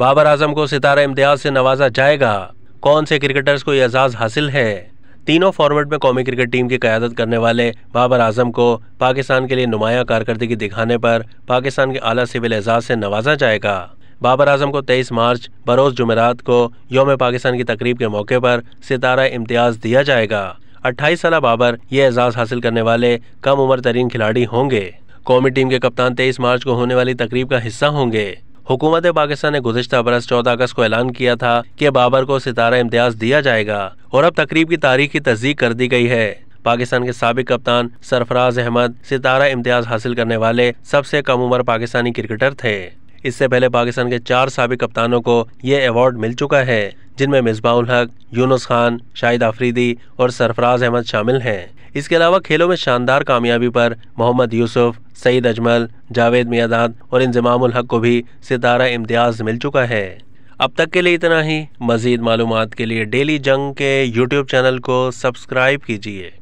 बाबर आजम को सितारा इम्तियाज से नवाजा जाएगा कौन से क्रिकेटर्स को एजाज़ हासिल है तीनों फॉर्मेट में कौमी क्रिकेट टीम की क्यादत करने वाले बाबर आजम को पाकिस्तान के लिए नुमाया कारकर्दगी दिखाने पर पाकिस्तान के आला सिविल एजाज से नवाजा जाएगा बाबर आजम को 23 मार्च बरोज़ जुमेरात को योम पाकिस्तान की तकरीब के मौके पर सितारा इम्तियाज़ दिया जाएगा 28 साल बाबर ये एजाज़ हासिल करने वाले कम उम्र तरीन खिलाड़ी होंगे कौमी टीम के कप्तान तेईस मार्च को होने वाली तकरीब का हिस्सा होंगे हुकूमत पाकिस्तान ने गुजशत बरस चौदह अगस्त को ऐलान किया था कि बाबर को सितारा इम्तियाज दिया जाएगा और अब तकरीब की तारीख की तस्दीक कर दी गई है पाकिस्तान के सबक कप्तान सरफराज अहमद सितारा इम्तियाज हासिल करने वाले सबसे कम उम्र पाकिस्तानी क्रिकेटर थे इससे पहले पाकिस्तान के चार सबक कप्तानों को ये अवार्ड मिल चुका है जिनमें उल हक यूनुस खान शाहिद आफरीदी और सरफराज अहमद शामिल हैं इसके अलावा खेलों में शानदार कामयाबी पर मोहम्मद यूसुफ सईद अजमल जावेद मियादाद और इंजमाम हक को भी सितारा इम्तियाज़ मिल चुका है अब तक के लिए इतना ही मज़ीद मालूम के लिए डेली जंग के यूट्यूब चैनल को सब्सक्राइब कीजिए